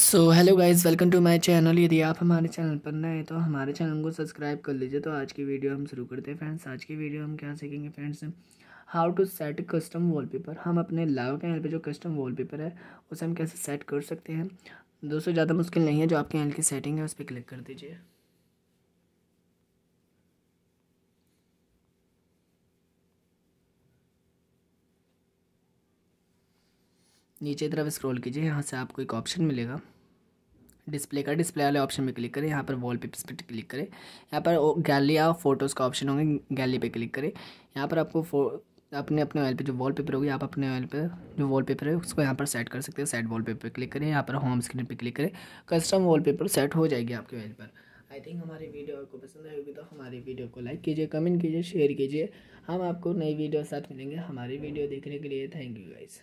so hello guys welcome to my channel यदि आप हमारे चैनल पर नए हैं तो हमारे चैनल को सब्सक्राइब कर लीजिए तो आज की वीडियो हम शुरू करते हैं फ्रेंड्स आज की वीडियो हम क्या सीखेंगे friends how to set custom wallpaper हम अपने के एल पे जो कस्टम वॉलपेपर है उसे हम कैसे सेट कर सकते हैं दोस्तों ज़्यादा मुश्किल नहीं है जो आपके कैनल की सेटिंग है उस पर क्लिक कर दीजिए नीचे तरफ स्क्रॉल कीजिए यहाँ से आपको एक ऑप्शन मिलेगा डिस्प्ले का डिस्प्ले वाले ऑप्शन पे क्लिक करें यहाँ पर वॉल पेपर्स पर क्लिक करें यहाँ पर गैलरी या फोटोज़ का ऑप्शन होंगे गैलरी पे क्लिक करें यहाँ पर आपको अपने अपने वाल पे जो वॉल पेपर होगी आप अपने वाल पे जो वॉल पेपर है उसको यहाँ पर सेट कर सकते हैं सेट वॉल पेपर क्लिक करें यहाँ पर होम स्क्रीन पर क्लिक करें कस्टम वॉल पेपर सेट हो जाएगी आपके वाल पर आई थिंक हमारी वीडियो आपको पसंद आएगी तो हमारी वीडियो को लाइक कीजिए कमेंट कीजिए शेयर कीजिए हम आपको नई वीडियो साथ मिलेंगे हमारी वीडियो देखने के लिए थैंक यू गाइज़